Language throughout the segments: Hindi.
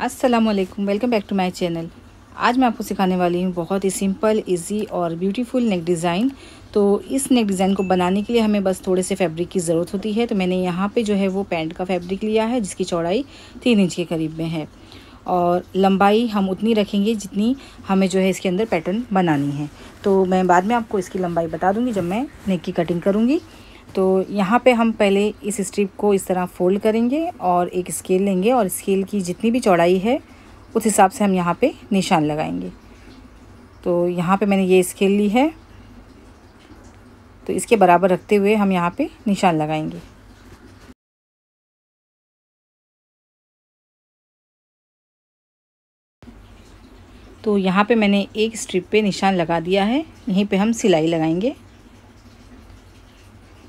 अस्सलाम वालेकुम welcome back to my channel आज मैं आपको सिखाने वाली हूँ बहुत ही सिंपल इजी और ब्यूटीफुल नेक डिज़ाइन तो इस नेक डिज़ाइन को बनाने के लिए हमें बस थोड़े से फैब्रिक की ज़रूरत होती है तो मैंने यहाँ पे जो है वो पैंट का फैब्रिक लिया है जिसकी चौड़ाई तीन इंच के करीब में है और लंबाई हम उतनी रखेंगे जितनी हमें जो है इसके अंदर पैटर्न बनानी है तो मैं बाद में आपको इसकी लंबाई बता दूँगी जब मैं नेक की कटिंग करूँगी तो यहाँ पे हम पहले इस स्ट्रिप को इस तरह फोल्ड करेंगे और एक स्केल लेंगे और स्केल की जितनी भी चौड़ाई है उस हिसाब से हम यहाँ पे निशान लगाएंगे तो यहाँ पे मैंने ये स्केल ली है तो इसके बराबर रखते हुए हम यहाँ पे निशान लगाएंगे तो यहाँ पे मैंने एक स्ट्रिप पे निशान लगा दिया है यहीं पे हम सिलाई लगाएंगे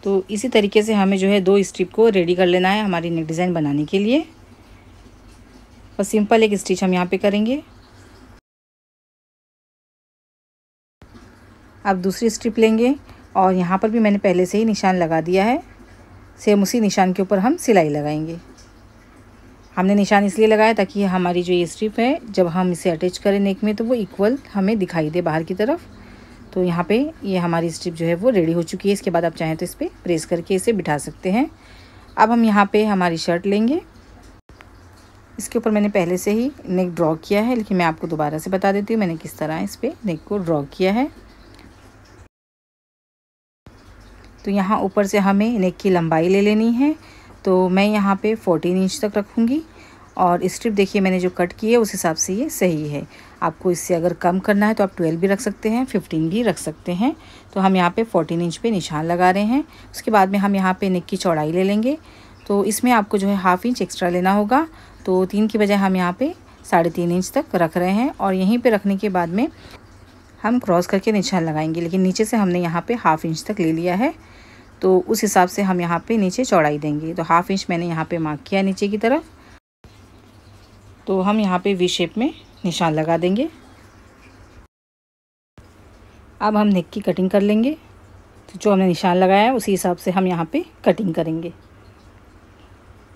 तो इसी तरीके से हमें जो है दो स्ट्रिप को रेडी कर लेना है हमारी नेक डिज़ाइन बनाने के लिए और सिंपल एक स्टिच हम यहाँ पे करेंगे अब दूसरी स्ट्रिप लेंगे और यहाँ पर भी मैंने पहले से ही निशान लगा दिया है सेम उसी निशान के ऊपर हम सिलाई लगाएंगे हमने निशान इसलिए लगाया ताकि हमारी जो ये स्ट्रिप है जब हम इसे अटैच करें नेक में तो वो इक्वल हमें दिखाई दे बाहर की तरफ तो यहाँ पे ये हमारी स्ट्रिप जो है वो रेडी हो चुकी है इसके बाद आप चाहें तो इस पर प्रेस करके इसे बिठा सकते हैं अब हम यहाँ पे हमारी शर्ट लेंगे इसके ऊपर मैंने पहले से ही नेक ड्रॉ किया है लेकिन मैं आपको दोबारा से बता देती हूँ मैंने किस तरह इस पर नेक को ड्रॉ किया है तो यहाँ ऊपर से हमें नेक की लंबाई ले लेनी है तो मैं यहाँ पे 14 इंच तक रखूँगी और स्ट्रिप देखिए मैंने जो कट की है उस हिसाब से ये सही है आपको इससे अगर कम करना है तो आप ट्वेल्व भी रख सकते हैं फिफ्टीन भी रख सकते हैं तो हम यहाँ पे फोर्टीन इंच पे निशान लगा रहे हैं उसके बाद में हम यहाँ पे नेक की चौड़ाई ले लेंगे तो इसमें आपको जो है हाफ़ इंच एक्स्ट्रा लेना होगा तो तीन की बजाय हम यहाँ पर साढ़े तीन इंच तक रख रहे हैं और यहीं पर रखने के बाद में हम क्रॉस करके निशान लगाएंगे लेकिन नीचे से हमने यहाँ पर हाफ़ इंच तक ले लिया है तो उस हिसाब से हम यहाँ पे नीचे चौड़ाई देंगे तो हाफ़ इंच मैंने यहाँ पे मार्क किया नीचे की तरफ तो हम यहाँ पे वी शेप में निशान लगा देंगे अब हम नेक की कटिंग कर लेंगे तो जो हमने निशान लगाया है उसी हिसाब से हम यहाँ पे कटिंग करेंगे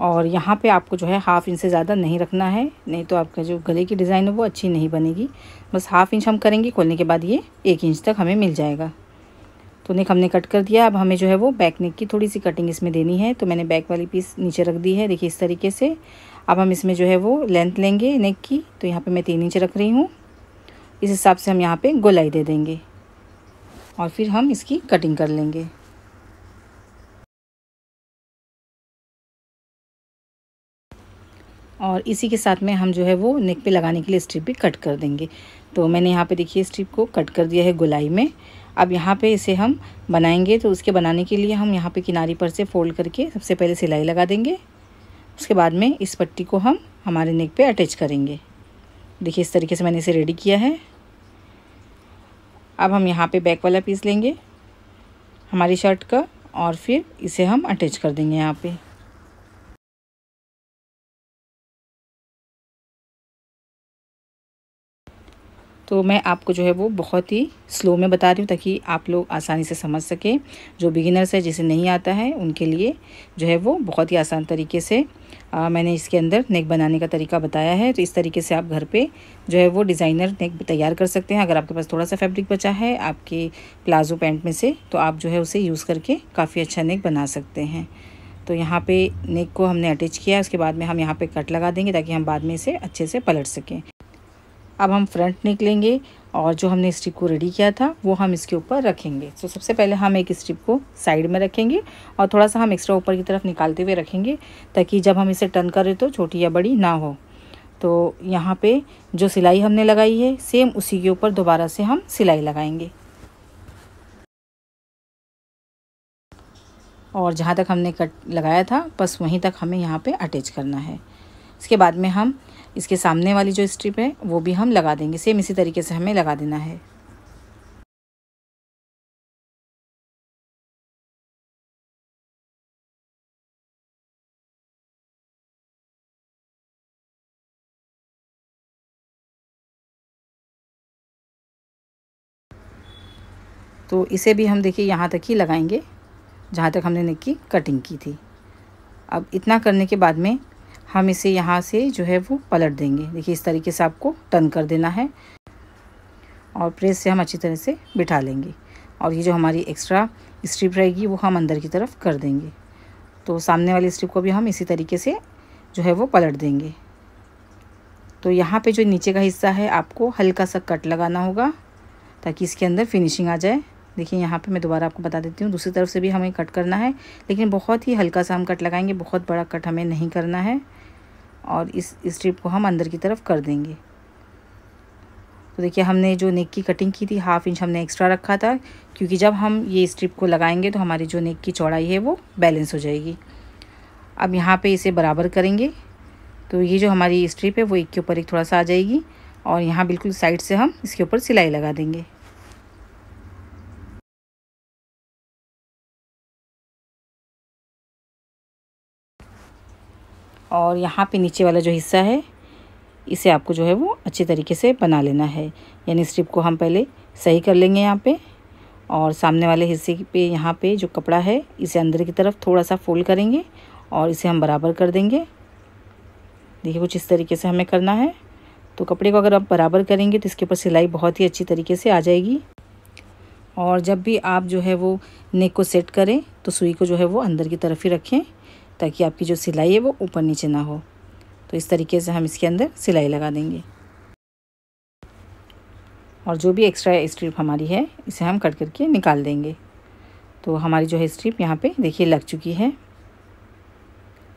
और यहाँ पे आपको जो है हाफ़ इंच से ज़्यादा नहीं रखना है नहीं तो आपका जो गले की डिज़ाइन है वो अच्छी नहीं बनेगी बस हाफ़ इंच हम करेंगे खोलने के बाद ये एक इंच तक हमें मिल जाएगा तो नेक हमने कट कर दिया अब हमें जो है वो बैक नेक की थोड़ी सी कटिंग इसमें देनी है तो मैंने बैक वाली पीस नीचे रख दी है देखिए इस तरीके से अब हम इसमें जो है वो लेंथ लेंगे नेक की तो यहाँ पे मैं तीन इंच रख रही हूँ इस हिसाब से हम यहाँ पे गोलाई दे देंगे और फिर हम इसकी कटिंग कर लेंगे और इसी के साथ में हम जो है वो नेक पे लगाने के लिए स्ट्रिप भी कट कर देंगे तो मैंने यहाँ पे देखिए स्ट्रिप को कट कर दिया है गोलाई में अब यहाँ पे इसे हम बनाएंगे तो उसके बनाने के लिए हम यहाँ पे किनारी पर से फोल्ड करके सबसे पहले सिलाई लगा देंगे उसके बाद में इस पट्टी को हम हमारे नेक पे अटैच करेंगे देखिए इस तरीके से मैंने इसे रेडी किया है अब हम यहाँ पे बैक वाला पीस लेंगे हमारी शर्ट का और फिर इसे हम अटैच कर देंगे यहाँ पर तो मैं आपको जो है वो बहुत ही स्लो में बता रही हूँ ताकि आप लोग आसानी से समझ सकें जो बिगिनर्स है जिसे नहीं आता है उनके लिए जो है वो बहुत ही आसान तरीके से आ, मैंने इसके अंदर नेक बनाने का तरीका बताया है तो इस तरीके से आप घर पे जो है वो डिज़ाइनर नेक तैयार कर सकते हैं अगर आपके पास थोड़ा सा फैब्रिक बचा है आपके प्लाजो पैंट में से तो आप जो है उसे यूज़ करके काफ़ी अच्छा नेक बना सकते हैं तो यहाँ पे नेक को हमने अटैच किया उसके बाद में हम यहाँ पे कट लगा देंगे ताकि हम बाद में इसे अच्छे से पलट सकें अब हम फ्रंट निकलेंगे और जो हमने स्ट्रिप को रेडी किया था वो हम इसके ऊपर रखेंगे तो सबसे पहले हम एक स्ट्रिप को साइड में रखेंगे और थोड़ा सा हम एक्स्ट्रा ऊपर की तरफ निकालते हुए रखेंगे ताकि जब हम इसे टर्न करें तो छोटी या बड़ी ना हो तो यहाँ पे जो सिलाई हमने लगाई है सेम उसी के ऊपर दोबारा से हम सिलाई लगाएंगे और जहाँ तक हमने कट लगाया था बस वहीं तक हमें यहाँ पर अटैच करना है इसके बाद में हम इसके सामने वाली जो स्ट्रिप है वो भी हम लगा देंगे सेम इसी तरीके से हमें लगा देना है तो इसे भी हम देखिए यहाँ तक ही लगाएंगे जहाँ तक हमने नेक की कटिंग की थी अब इतना करने के बाद में हम इसे यहाँ से जो है वो पलट देंगे देखिए इस तरीके से आपको टर्न कर देना है और प्रेस से हम अच्छी तरह से बिठा लेंगे और ये जो हमारी एक्स्ट्रा स्ट्रिप रहेगी वो हम अंदर की तरफ कर देंगे तो सामने वाली स्ट्रिप को भी हम इसी तरीके से जो है वो पलट देंगे तो यहाँ पे जो नीचे का हिस्सा है आपको हल्का सा कट लगाना होगा ताकि इसके अंदर फिनिशिंग आ जाए देखिए यहाँ पे मैं दोबारा आपको बता देती हूँ दूसरी तरफ से भी हमें कट करना है लेकिन बहुत ही हल्का सा हम कट लगाएंगे बहुत बड़ा कट हमें नहीं करना है और इस स्ट्रिप को हम अंदर की तरफ कर देंगे तो देखिए हमने जो नेक की कटिंग की थी हाफ इंच हमने एक्स्ट्रा रखा था क्योंकि जब हम ये स्ट्रिप को लगाएंगे तो हमारी जो नेक की चौड़ाई है वो बैलेंस हो जाएगी अब यहाँ पे इसे बराबर करेंगे तो ये जो हमारी स्ट्रिप है वो एक के ऊपर एक थोड़ा सा आ जाएगी और यहाँ बिल्कुल साइड से हम इसके ऊपर सिलाई लगा देंगे और यहाँ पे नीचे वाला जो हिस्सा है इसे आपको जो है वो अच्छे तरीके से बना लेना है यानी स्ट्रिप को हम पहले सही कर लेंगे यहाँ पे और सामने वाले हिस्से पे यहाँ पे जो कपड़ा है इसे अंदर की तरफ थोड़ा सा फोल्ड करेंगे और इसे हम बराबर कर देंगे देखिए कुछ इस तरीके से हमें करना है तो कपड़े को अगर आप बराबर करेंगे तो इसके ऊपर सिलाई बहुत ही अच्छी तरीके से आ जाएगी और जब भी आप जो है वो नेक को सेट करें तो सुई को जो है वो अंदर की तरफ ही रखें ताकि आपकी जो सिलाई है वो ऊपर नीचे ना हो तो इस तरीके से हम इसके अंदर सिलाई लगा देंगे और जो भी एक्स्ट्रा स्ट्रिप हमारी है इसे हम कट करके निकाल देंगे तो हमारी जो है स्ट्रिप यहाँ पे देखिए लग चुकी है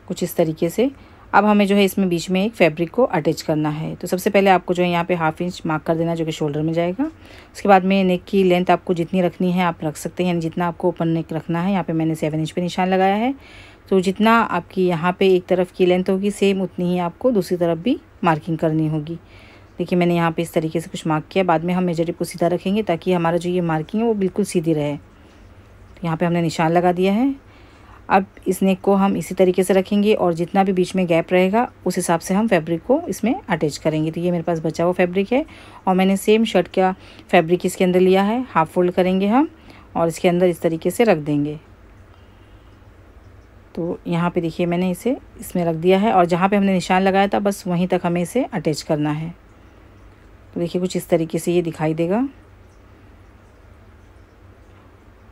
कुछ इस तरीके से अब हमें जो है इसमें बीच में एक फैब्रिक को अटैच करना है तो सबसे पहले आपको जो है यहाँ पे हाफ इंच मार्क कर देना जो कि शोल्डर में जाएगा उसके बाद में नेक की लेंथ आपको जितनी रखनी है आप रख सकते हैं यानी जितना आपको ओपन नेक रखना है यहाँ पर मैंने सेवन इंच पर निशान लगाया है तो जितना आपकी यहाँ पे एक तरफ की लेंथ होगी सेम उतनी ही आपको दूसरी तरफ भी मार्किंग करनी होगी देखिए मैंने यहाँ पे इस तरीके से कुछ मार्क किया बाद में हम मेजरिप को सीधा रखेंगे ताकि हमारा जो ये मार्किंग है वो बिल्कुल सीधी रहे तो यहाँ पे हमने निशान लगा दिया है अब इस नेक को हम इसी तरीके से रखेंगे और जितना भी बीच में गैप रहेगा उस हिसाब से हम फैब्रिक को इसमें अटैच करेंगे तो ये मेरे पास बचा हुआ फैब्रिक है और मैंने सेम शर्ट का फैब्रिक इसके अंदर लिया है हाफ फोल्ड करेंगे हम और इसके अंदर इस तरीके से रख देंगे तो यहाँ पे देखिए मैंने इसे इसमें रख दिया है और जहाँ पे हमने निशान लगाया था बस वहीं तक हमें इसे अटैच करना है तो देखिए कुछ इस तरीके से ये दिखाई देगा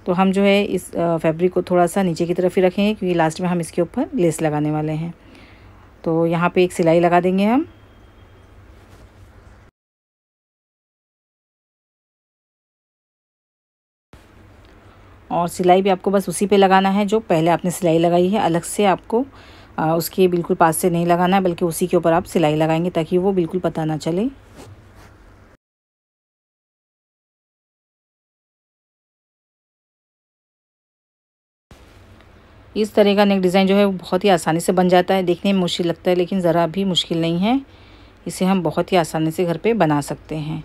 तो हम जो है इस फैब्रिक को थोड़ा सा नीचे की तरफ ही रखेंगे क्योंकि लास्ट में हम इसके ऊपर लेस लगाने वाले हैं तो यहाँ पे एक सिलाई लगा देंगे हम और सिलाई भी आपको बस उसी पे लगाना है जो पहले आपने सिलाई लगाई है अलग से आपको आ, उसके बिल्कुल पास से नहीं लगाना है बल्कि उसी के ऊपर आप सिलाई लगाएंगे ताकि वो बिल्कुल पता ना चले इस तरह का नेक डिज़ाइन जो है वो बहुत ही आसानी से बन जाता है देखने में मुश्किल लगता है लेकिन ज़रा भी मुश्किल नहीं है इसे हम बहुत ही आसानी से घर पे बना सकते हैं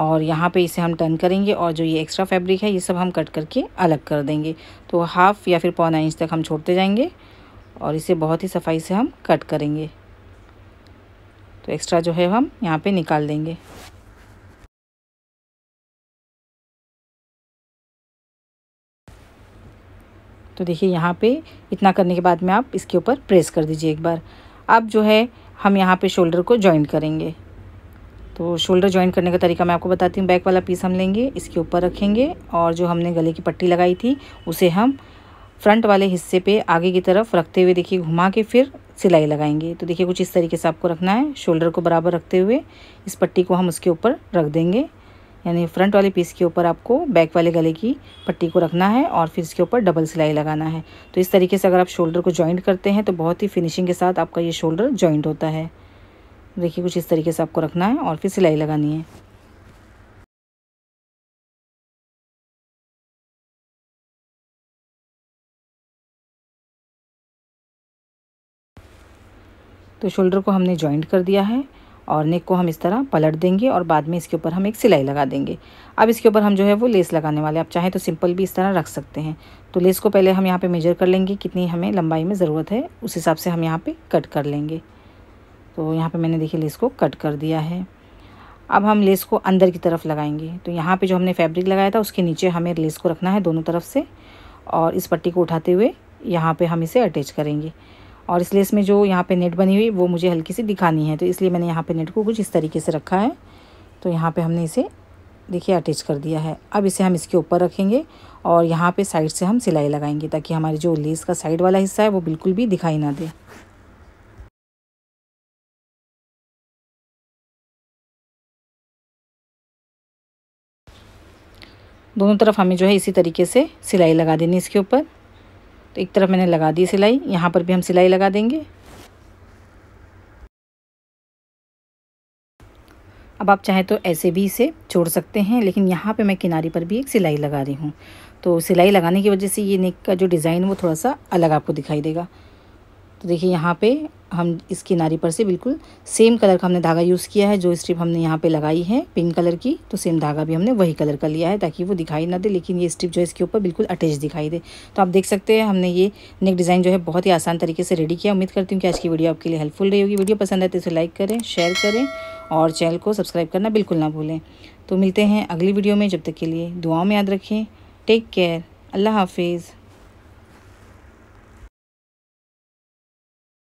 और यहाँ पे इसे हम टर्न करेंगे और जो ये एक्स्ट्रा फैब्रिक है ये सब हम कट करके अलग कर देंगे तो हाफ़ या फिर पौना इंच तक हम छोड़ते जाएंगे और इसे बहुत ही सफाई से हम कट करेंगे तो एक्स्ट्रा जो है हम यहाँ पे निकाल देंगे तो देखिए यहाँ पे इतना करने के बाद में आप इसके ऊपर प्रेस कर दीजिए एक बार अब जो है हम यहाँ पे शोल्डर को जॉइंट करेंगे तो शोल्डर ज्वाइन करने का तरीका मैं आपको बताती हूँ बैक वाला पीस हम लेंगे इसके ऊपर रखेंगे और जो हमने गले की पट्टी लगाई थी उसे हम फ्रंट वाले हिस्से पे आगे की तरफ रखते हुए देखिए घुमा के फिर सिलाई लगाएंगे तो देखिए कुछ इस तरीके से आपको रखना है शोल्डर को बराबर रखते हुए इस पट्टी को हम उसके ऊपर रख देंगे यानी फ्रंट वाले पीस के ऊपर आपको बैक वाले गले की पट्टी को रखना है और फिर इसके ऊपर डबल सिलाई लगाना है तो इस तरीके से अगर आप शोल्डर को जॉइंट करते हैं तो बहुत ही फिनिशिंग के साथ आपका ये शोल्डर जॉइंट होता है देखिए कुछ इस तरीके से आपको रखना है और फिर सिलाई लगानी है तो शोल्डर को हमने जॉइंट कर दिया है और नेक को हम इस तरह पलट देंगे और बाद में इसके ऊपर हम एक सिलाई लगा देंगे अब इसके ऊपर हम जो है वो लेस लगाने वाले आप चाहें तो सिंपल भी इस तरह रख सकते हैं तो लेस को पहले हम यहाँ पे मेजर कर लेंगे कितनी हमें लंबाई में ज़रूरत है उस हिसाब से हम यहाँ पे कट कर लेंगे तो यहाँ पे मैंने देखिए लेस को कट कर दिया है अब हम लेस को अंदर की तरफ लगाएंगे तो यहाँ पे जो हमने फैब्रिक लगाया था उसके नीचे हमें लेस को रखना है दोनों तरफ से और इस पट्टी को उठाते हुए यहाँ पे हम इसे अटैच करेंगे और इस लेस में जो यहाँ पे नेट बनी हुई वो मुझे हल्की सी दिखानी है तो इसलिए मैंने यहाँ पर नेट को कुछ इस तरीके से रखा है तो यहाँ पर हमने इसे देखिए अटैच कर दिया है अब इसे हम इसके ऊपर रखेंगे और यहाँ पर साइड से हम सिलाई लगाएंगे ताकि हमारी जो लेस का साइड वाला हिस्सा है वो बिल्कुल भी दिखाई ना दे दोनों तरफ हमें जो है इसी तरीके से सिलाई लगा देनी इसके ऊपर तो एक तरफ मैंने लगा दी सिलाई यहाँ पर भी हम सिलाई लगा देंगे अब आप चाहें तो ऐसे भी इसे छोड़ सकते हैं लेकिन यहाँ पे मैं किनारे पर भी एक सिलाई लगा रही हूँ तो सिलाई लगाने की वजह से ये नेक का जो डिज़ाइन वो थोड़ा सा अलग आपको दिखाई देगा तो देखिए यहाँ पे हम इस किनारी पर से बिल्कुल सेम कलर का हमने धागा यूज़ किया है जो स्ट्रिप हमने यहाँ पे लगाई है पिंक कलर की तो सेम धागा भी हमने वही कलर का लिया है ताकि वो दिखाई ना दे लेकिन ये स्ट्रिप जो है इसके ऊपर बिल्कुल अटैच दिखाई दे तो आप देख सकते हैं हमने ये नेक डिज़ाइन जो है बहुत ही आसान तरीके से रेडी किया उम्मीद करती हूँ कि आज की वीडियो आपके लिए हेल्पफुल रही होगी वीडियो पसंद आए तो इसे लाइक करें शेयर करें और चैनल को सब्सक्राइब करना बिल्कुल ना भूलें तो मिलते हैं अगली वीडियो में जब तक के लिए दुआओं में याद रखें टेक केयर अल्लाह हाफिज़